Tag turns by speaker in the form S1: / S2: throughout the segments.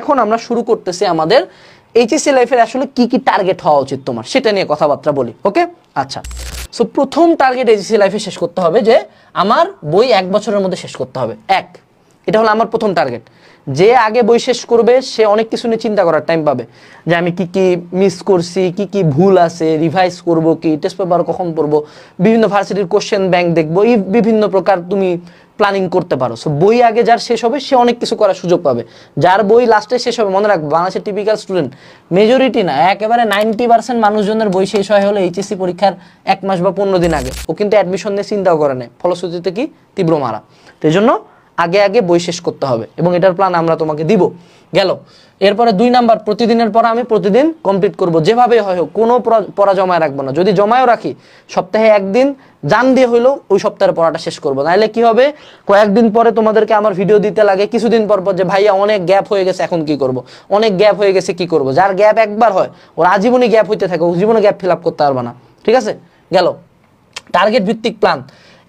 S1: এখন আমরা শুরু করতেছি আমাদের এইচএসসি লাইফের আসলে কি কি টার্গেট হওয়া উচিত তোমার সেটা নিয়ে কথাবার্তা বলি ওকে আচ্ছা সো প্রথম টার্গেট এইচএসি লাইফে শেষ করতে হবে যে আমার বই এক বছরের মধ্যে শেষ করতে হবে এক এটা হলো আমার প্রথম টার্গেট যে আগে বই শেষ করবে সে অনেক কিছু নিয়ে চিন্তা করার টাইম পাবে যে আমি কি কি মিস করছি কি কি ভুল আছে রিভাইজ করব কি টেস্ট পেপার কখন পড়বো বিভিন্ন ভার্সিটির কোশ্চেন ব্যাংক দেখবো এই বিভিন্ন প্রকার তুমি প্ল্যানিং করতে পারো সো বই আগে যার শেষ হবে সে অনেক কিছু করার সুযোগ পাবে যার বই লাস্টে শেষ হবে মনে রাখবো বাংলাদেশের টিপিক্যাল স্টুডেন্ট মেজরিটি না একেবারে নাইনটি পার্সেন্ট মানুষজনের বই শেষ হয় হলে এইচএসসি পরীক্ষার এক মাস বা পনেরো দিন আগে ও কিন্তু অ্যাডমিশন নিয়ে চিন্তাও করে নেয় ফলশ্রুতিতে কি তীব্র মারা তো জন্য আগে আগে বই শেষ করতে হবে এবং এটার প্ল্যান আমরা তোমাকে দিব গেল এরপরে দুই নাম্বার প্রতিদিনের পর আমি প্রতিদিন কমপ্লিট করব যেভাবে হয় হোক কোনো পড়া জমায় রাখবো না যদি জমায়ও রাখি সপ্তাহে একদিন জান দিয়ে হইলেও ওই সপ্তাহের পড়াটা শেষ করবো নাহলে কি হবে কয়েকদিন পরে তোমাদেরকে আমার ভিডিও দিতে লাগে কিছুদিন পর পর যে ভাইয়া অনেক গ্যাপ হয়ে গেছে এখন কি করব। অনেক গ্যাপ হয়ে গেছে কি করব। যার গ্যাপ একবার হয় ওর আজীবনই গ্যাপ হইতে থাকে ও জীবনে গ্যাপ ফিল আপ করতে পারবে না ঠিক আছে গেল টার্গেট ভিত্তিক প্ল্যান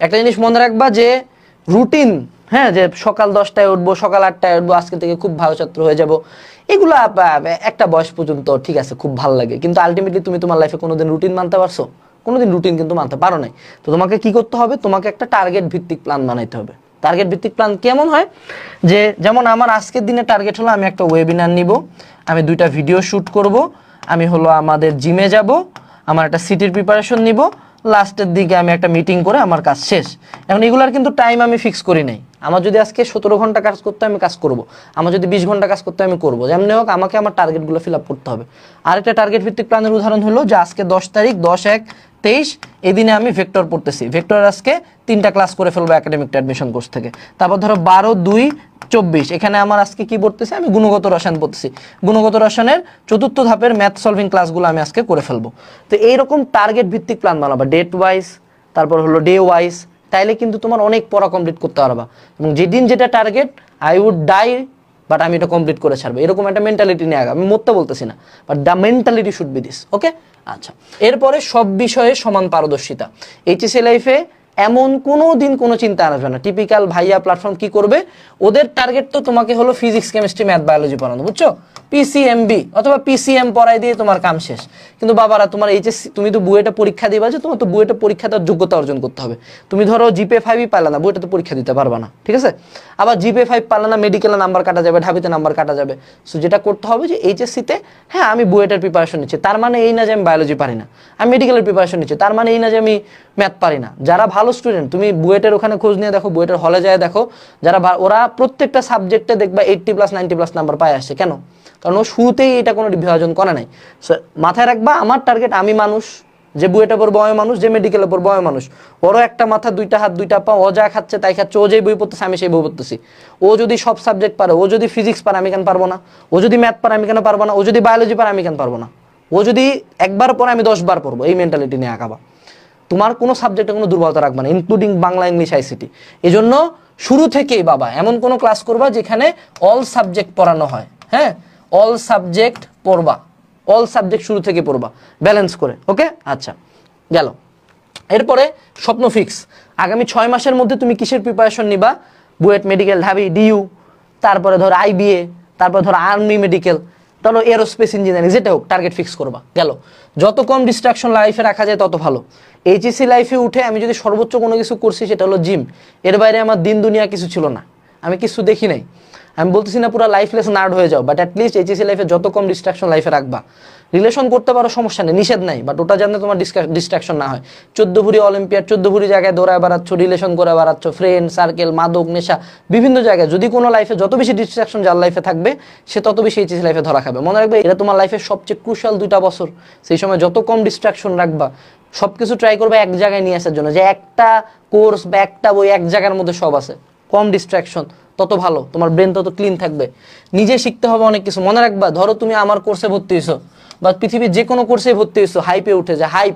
S1: একটা জিনিস মনে রাখবা যে রুটিন হ্যাঁ যে সকাল দশটায় উঠবো সকাল আটটায় উঠবো আজকে থেকে খুব ভালো ছাত্র হয়ে যাব এগুলো একটা বয়স পর্যন্ত ঠিক আছে খুব ভালো লাগে কিন্তু আলটিমেটলি তুমি তোমার লাইফে কোনোদিন রুটিন মানতে পারছো কোনোদিন রুটিন কিন্তু মানতে পারো নাই তো তোমাকে কি করতে হবে তোমাকে একটা টার্গেট ভিত্তিক প্ল্যান বানাইতে হবে টার্গেট ভিত্তিক প্ল্যান কেমন হয় যে যেমন আমার আজকের দিনে টার্গেট হলো আমি একটা ওয়েবিনার নিব আমি দুইটা ভিডিও শ্যুট করব আমি হলো আমাদের জিমে যাব আমার একটা সিটির প্রিপারেশন নিব লাস্টের দিকে আমি একটা মিটিং করে আমার কাজ শেষ এখন এগুলার কিন্তু টাইম আমি ফিক্স করি নাই আমার যদি আজকে সতেরো ঘন্টা কাজ করতে আমি কাজ করব। আমার যদি বিশ ঘন্টা কাজ করতে আমি করবো যেমনি হোক আমাকে আমার টার্গেটগুলো ফিল আপ করতে হবে আরেকটা টার্গেট ভিত্তিক প্ল্যানের উদাহরণ হলো যে আজকে দশ তারিখ দশ এক তেইশ এদিনে আমি ভেক্টর পড়তেছি ভেক্টর আজকে তিনটা ক্লাস করে ফেলবো একাডেমিক অ্যাডমিশন কোর্স থেকে তারপর ধরো বারো দুই চব্বিশ এখানে আমার আজকে কি পড়তেছি আমি গুণগত রসায়ন পড়তেছি গুণগত রসায়নের চতুর্থ ধাপের ম্যাথ সলভিং ক্লাসগুলো আমি আজকে করে ফেলবো তো এইরকম টার্গেট ভিত্তিক প্ল্যান বানাবো ডেট ওয়াইজ তারপর হলো ডে ওয়াইজ তাইলে কিন্তু তোমার অনেক পড়া কমপ্লিট করতে পারবা এবং যেদিন যেটা target I would die but আমি এটা কমপ্লিট করে ছাড়বো এরকম একটা মেন্টালিটি নিয়ে আগে আমি মরতে বলতেছি না but the mentality should be this okay আচ্ছা এরপরে সব বিষয়ে সমান পারদর্শিতা এইচএসএ লাইফে এমন কোনো দিন কোনো চিন্তা আসবে না টিপিক্যাল ভাইয়া প্ল্যাটফর্ম কি করবে ওদের টার্গেট তো তোমাকে হলো ফিজিক্স কেমিস্ট্রি ম্যাথ বায়োলজি পড়ানো বুঝছো পিসিএমবি অথবা পিসিএম পড়াই দিয়ে তোমার কাম শেষ কিন্তু বাবারা তোমার এই যে তুমি তো বুয়েটা পরীক্ষা দিবা যে তোমার তো বুয়েটা পরীক্ষা দেওয়ার যোগ্যতা অর্জন করতে হবে তুমি ধরো জিপে ফাইভই পালা না বুয়েটা তো পরীক্ষা দিতে পারবা না ঠিক আছে আবার জিপে ফাইভ পালা না মেডিকেলে নাম্বার কাটা যাবে ঢাবিতে নাম্বার কাটা যাবে সো যেটা করতে হবে যে এইচএসসিতে হ্যাঁ আমি বুয়েটার প্রিপারেশন নিচ্ছি তার মানে এই না যে আমি বায়োলজি পারি না আমি মেডিকেলের প্রিপারেশন নিচ্ছি তার মানে এই না যে আমি ম্যাথ পারি না যারা ভালো স্টুডেন্ট তুমি বুয়েটের ওখানে খোঁজ নিয়ে দেখো বুয়েটের হলে যায় দেখো যারা ওরা প্রত্যেকটা সাবজেক্টে দেখবা eighty plus ninety plus number পায় আসে কেন কারণ ও শুরুতেই এটা কোনো বিভাজন করা নাই মাথায় রাখবা আমার টার্গেট আমি মানুষ যে বুয়েটা পড়বো বয় মানুষ যে মেডিকেল ওপর বয় মানুষ ওরও একটা মাথা দুইটা হাত দুইটা পা ও যা খাচ্ছে তাই খাচ্ছে ও যেই বই পড়তেছে আমি সেই বই পড়তেছি ও যদি সব সাবজেক্ট পারে ও যদি ফিজিক্স পারে আমি কেন পারবো না ও যদি ম্যাথ পারে আমি কেন পারবো না ও যদি বায়োলজি পারে আমি কেন পারবো না ও যদি একবার পরে আমি দশবার পড়বো এই মেন্টালিটি নিয়ে আঁকাবা তোমার কোনো সাবজেক্টে কোনো দুর্বলতা রাখবে না ইনক্লুডিং বাংলা ইংলিশ আইসিটি জন্য শুরু থেকেই বাবা এমন কোনো ক্লাস করবা যেখানে অল সাবজেক্ট পড়ানো হয় হ্যাঁ অল সাবজেক্ট পড়বা অল সাবজেক্ট শুরু থেকে পড়বা ব্যালেন্স করে ওকে আচ্ছা গেল এরপরে স্বপ্ন ফিক্স আগামী ছয় মাসের মধ্যে তুমি কিসের প্রিপারেশন নিবা বুয়েট মেডিকেল ঢাবি ডিউ তারপরে ধর আইবিএ তারপরে ধর আর্মি মেডিকেল ধরো এরোস্পেস ইঞ্জিনিয়ারিং যেটা হোক টার্গেট ফিক্স করবা গেল যত কম ডিস্ট্রাকশন লাইফে রাখা যায় তত ভালো e এইচএসি লাইফে উঠে আমি যদি সর্বোচ্চ কোনো কিছু করছি সেটা হলো জিম এর বাইরে আমার দিন দুনিয়া কিছু ছিল না আমি কিছু দেখি নাই আমি বলতেছি না পুরো লাইফলেস নার্ড হয়ে যাও বাট অ্যাটলিস্ট এইচএসি লাইফে যত কম ডিস্ট্রাকশন লাইফে রাখবা রিলেশন করতে পারো সমস্যা নেই নিষেধ নাই বাট ওটা জানতে তোমার ডিস্ট্রাকশন না হয় চোদ্দ ভুরি অলিম্পিয়ার চোদ্দ ভুরি জায়গায় দৌড়ায় বাড়াচ্ছ রিলেশন করে বাড়াচ্ছ ফ্রেন্ড সার্কেল মাদক নেশা বিভিন্ন জায়গায় যদি কোনো লাইফে যত বেশি ডিস্ট্রাকশন যার লাইফে থাকবে সে তত বেশি এইচএসি লাইফে ধরা খাবে মনে রাখবে এটা তোমার লাইফের সবচেয়ে ক্রুশাল দুইটা বছর সেই সময় যত কম ডিস্ট্রাকশন রাখবা সব কিছু ট্রাই করবে এক জায়গায় নিয়ে আসার জন্য যে একটা কোর্স বা একটা বই এক জায়গার মধ্যে সব আছে কম ডিস্ট্র্যাকশন তত ভালো তোমার ব্রেন তত ক্লিন থাকবে নিজে শিখতে হবে অনেক কিছু মনে রাখবা ধরো তুমি আমার কোর্সে ভর্তি হয়েছো বা পৃথিবীর যে কোনো কোর্সে ভর্তি হয়েছো হাইপে উঠে যায় হাইপ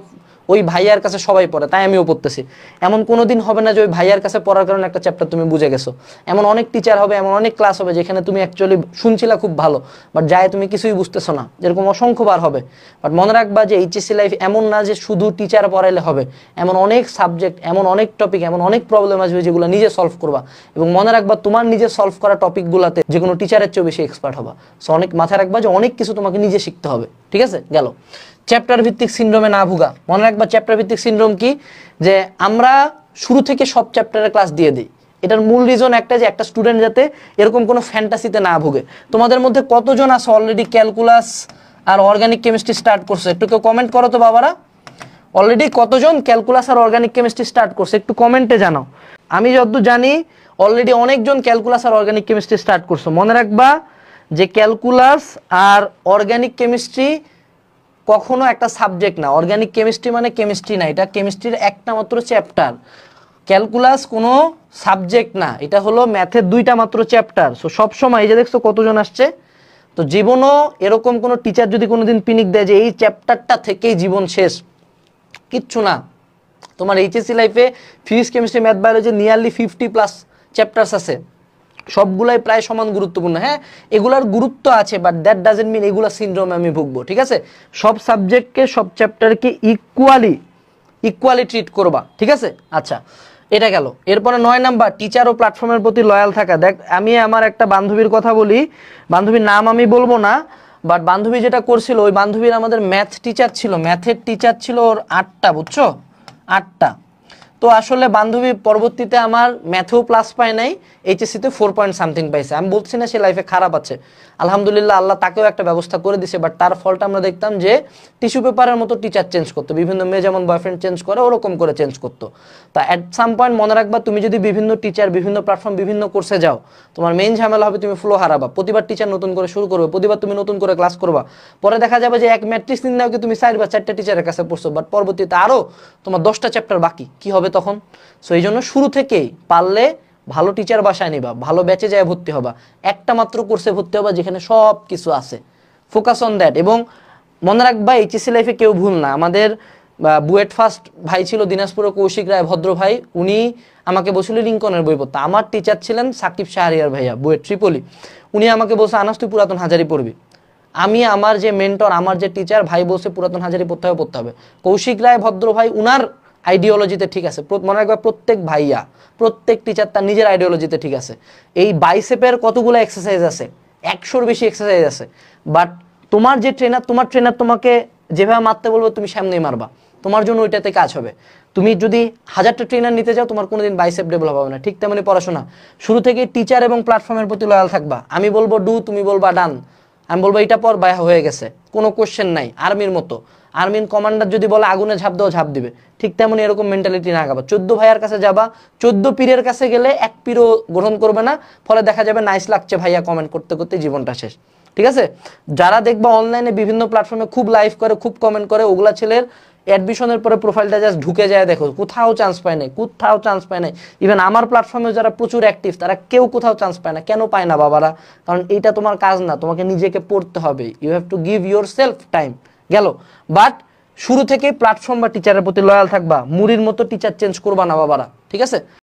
S1: ওই ভাইয়ার কাছে সবাই পড়ে তাই আমিও পড়তেছি এমন কোনো দিন হবে না যে ওই ভাইয়ার কাছে পড়ার কারণে একটা চ্যাপ্টার তুমি বুঝে গেছো এমন অনেক টিচার হবে এমন অনেক ক্লাস হবে যেখানে তুমি অ্যাকচুয়ালি শুনছিলা খুব ভালো বাট যায় তুমি কিছুই বুঝতেছো না যেরকম অসংখ্যবার হবে বাট মনে রাখবা যে এইচএসসি লাইফ এমন না যে শুধু টিচার পড়াইলে হবে এমন অনেক সাবজেক্ট এমন অনেক টপিক এমন অনেক প্রবলেম আসবে যেগুলো নিজে সলভ করবা এবং মনে রাখবা তোমার নিজে সলভ করা টপিকগুলোতে যে কোনো টিচারের চেয়েও বেশি এক্সপার্ট হবা সো অনেক মাথায় রাখবা যে অনেক কিছু তোমাকে নিজে শিখতে হবে ঠিক আছে গেল চ্যাপ্টার ভিত্তিক সিন্ড্রোমে না ভুগা মনে রাখবা চ্যাপ্টার ভিত্তিক সিন্ড্রোম কি যে আমরা শুরু থেকে সব চ্যাপ্টারের ক্লাস দিয়ে দিই এটার মূল রিজন একটা যে একটা স্টুডেন্ট যাতে এরকম কোনো ফ্যান্টাসিতে না ভুগে তোমাদের মধ্যে কতজন আছে অলরেডি ক্যালকুলাস আর অর্গানিক কেমিস্ট্রি স্টার্ট করছে একটু কেউ কমেন্ট করো তো বাবারা অলরেডি কতজন ক্যালকুলাস আর অর্গানিক কেমিস্ট্রি স্টার্ট করছে একটু কমেন্টে জানাও আমি যতদূর জানি অলরেডি অনেকজন ক্যালকুলাস আর অর্গানিক কেমিস্ট্রি স্টার্ট করছো মনে রাখবা যে ক্যালকুলাস আর অর্গানিক কেমিস্ট্রি কখনো একটা সাবজেক্ট না অর্গ্যানিক কেমিস্ট্রি মানে কেমিস্ট্রি না এটা কেমিস্ট্রির একটা মাত্র চ্যাপ্টার ক্যালকুলাস কোনো সাবজেক্ট না এটা হলো ম্যাথের দুইটা মাত্র চ্যাপ্টার সো সবসময় এই যে দেখছো কতজন আসছে তো জীবনও এরকম কোনো টিচার যদি কোনো দিন পিনিক দেয় যে এই চ্যাপ্টারটা থেকেই জীবন শেষ কিচ্ছু না তোমার এইচএসসি লাইফে physics chemistry math biology nearly fifty plus chapters আছে সবগুলাই প্রায় সমান গুরুত্বপূর্ণ হ্যাঁ এগুলার গুরুত্ব আছে বাট দ্যাট ডাজেন্ট মিন এগুলা সিনড্রোমে আমি ভুগবো ঠিক আছে সব সাবজেক্টকে সব চ্যাপ্টারকে ইকুয়ালি ইকুয়ালি ট্রিট করবা ঠিক আছে আচ্ছা এটা গেল এরপরে নয় নাম্বার টিচার ও প্ল্যাটফর্মের প্রতি লয়াল থাকা দেখ আমি আমার একটা বান্ধবীর কথা বলি বান্ধবীর নাম আমি বলবো না বাট বান্ধবী যেটা করছিল ওই বান্ধবীর আমাদের ম্যাথ টিচার ছিল ম্যাথের টিচার ছিল ওর আটটা বুঝছো আটটা তো আসলে বান্ধবী পরবর্তীতে আমার ম্যাথেও প্লাস পায় নাই এইচএসিতে ফোর পয়েন্ট সামথিং পাইছে আমি বলছি না সে লাইফে খারাপ আছে আলহামদুলিল্লাহ আল্লাহ তাকেও একটা ব্যবস্থা করে দিছে বাট তার ফলটা আমরা দেখতাম যে টিস্যু পেপারের মতো টিচার চেঞ্জ করতো বিভিন্ন মেয়ে যেমন বয়ফ্রেন্ড চেঞ্জ করে ওরকম করে চেঞ্জ করতো তা অ্যাট সাম পয়েন্ট মনে রাখবা তুমি যদি বিভিন্ন টিচার বিভিন্ন প্ল্যাটফর্ম বিভিন্ন কোর্সে যাও তোমার মেইন ঝামেলা হবে তুমি ফ্লো হারাবা প্রতিবার টিচার নতুন করে শুরু করবে প্রতিবার তুমি নতুন করে ক্লাস করবা পরে দেখা যাবে যে এক ম্যাট্রিক্স নির্ণয়কে তুমি চার বা চারটা টিচারের কাছে পড়ছো বাট পরবর্তীতে আরও তোমার দশটা চ্যাপ্টার বাকি কি হবে তখন সো এই জন্য শুরু থেকেই পারলে ভালো টিচার বাসায় নিবা ভালো ব্যাচে যায় ভর্তি হবা একটা মাত্র কোর্সে ভর্তি হবা যেখানে সব কিছু আছে ফোকাস অন দ্যাট এবং মনে রাখবা এইচএসসি লাইফে কেউ ভুল না আমাদের বুয়েট ফার্স্ট ভাই ছিল দিনাজপুর কৌশিক রায় ভদ্র ভাই উনি আমাকে বলছিল লিঙ্কনের বই পড়তে আমার টিচার ছিলেন সাকিব শাহরিয়ার ভাইয়া বুয়েট ট্রিপলি উনি আমাকে বলছে আনাস তুই পুরাতন হাজারি পড়বি আমি আমার যে মেন্টর আমার যে টিচার ভাই বসে পুরাতন হাজারি পড়তে হবে পড়তে হবে কৌশিক রায় ভদ্র ভাই উনার আইডিওলজিতে ঠিক আছে মনে রাখবে প্রত্যেক ভাইয়া প্রত্যেক টিচার তার নিজের আইডিওলজিতে ঠিক আছে এই বাইসেপের কতগুলো এক্সারসাইজ আছে একশোর বেশি এক্সারসাইজ আছে বাট তোমার যে ট্রেনার তোমার ট্রেনার তোমাকে যেভাবে মারতে বলবো তুমি সামনেই মারবা তোমার জন্য ওইটাতে কাজ হবে তুমি যদি হাজারটা ট্রেনার নিতে যাও তোমার কোনোদিন বাইসেপ ডেভেলপ হবে না ঠিক তেমনি পড়াশোনা শুরু থেকে টিচার এবং প্ল্যাটফর্মের প্রতি লয়াল থাকবা আমি বলবো ডু তুমি বলবা ডান আমি বলবো এটা পর বায়া হয়ে গেছে কোনো কোশ্চেন নাই আর্মির মতো আর্মিন কমান্ডার যদি বলে আগুনে ঝাঁপ দাও ঝাঁপ দিবে ঠিক তেমন এরকম মেন্টালিটি না গাবা চোদ্দ ভাইয়ার কাছে যাবা চোদ্দ পীরের কাছে গেলে এক পীরও গ্রহণ করবে না ফলে দেখা যাবে নাইস লাগছে ভাইয়া কমেন্ট করতে করতে জীবনটা শেষ ঠিক আছে যারা দেখবা অনলাইনে বিভিন্ন প্ল্যাটফর্মে খুব লাইভ করে খুব কমেন্ট করে ওগুলা ছেলের অ্যাডমিশনের পরে প্রোফাইলটা জাস্ট ঢুকে যায় দেখো কোথাও চান্স পায় নাই কোথাও চান্স পায় নাই ইভেন আমার প্ল্যাটফর্মে যারা প্রচুর অ্যাক্টিভ তারা কেউ কোথাও চান্স পায় না কেন পায় না বাবারা কারণ এইটা তোমার কাজ না তোমাকে নিজেকে পড়তে হবে you have to give yourself time গেল বাট শুরু থেকে প্ল্যাটফর্ম বা টিচারের প্রতি লয়াল থাকবা মুড়ির মতো টিচার চেঞ্জ করবা না বাবারা ঠিক আছে